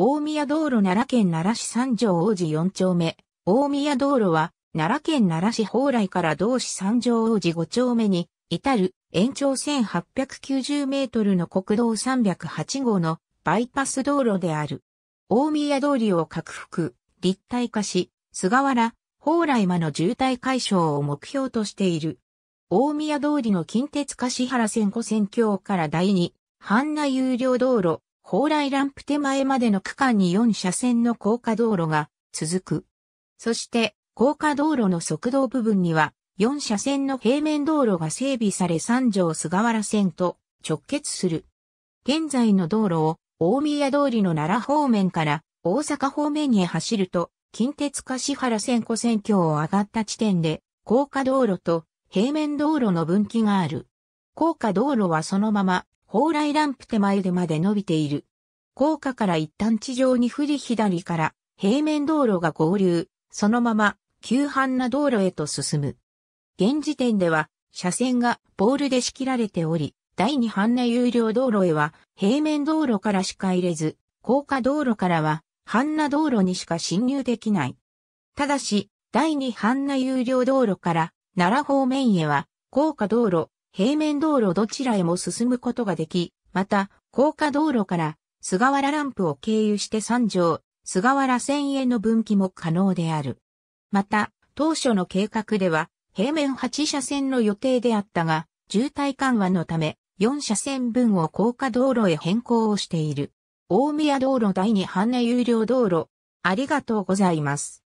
大宮道路奈良県奈良市三条王子4丁目。大宮道路は、奈良県奈良市蓬莱から同市三条王子5丁目に、至る延長1890メートルの国道308号のバイパス道路である。大宮通りを拡幅、立体化し、菅原、蓬莱間の渋滞解消を目標としている。大宮通りの近鉄柏原線湖線橋から第2、半内有料道路、蓬莱ランプ手前までの区間に4車線の高架道路が続く。そして、高架道路の側道部分には、4車線の平面道路が整備され三条菅原線と直結する。現在の道路を大宮通りの奈良方面から大阪方面へ走ると、近鉄柏原線湖線橋を上がった地点で、高架道路と平面道路の分岐がある。高架道路はそのまま蓬莱ランプ手前でまで伸びている。高架から一旦地上に降り左から平面道路が合流、そのまま急半な道路へと進む。現時点では車線がボールで仕切られており、第二半な有料道路へは平面道路からしか入れず、高架道路からは半な道路にしか進入できない。ただし、第二半な有料道路から奈良方面へは高架道路、平面道路どちらへも進むことができ、また、高架道路から菅原ランプを経由して三条、菅原線への分岐も可能である。また、当初の計画では、平面8車線の予定であったが、渋滞緩和のため、4車線分を高架道路へ変更をしている。大宮道路第2半値有料道路、ありがとうございます。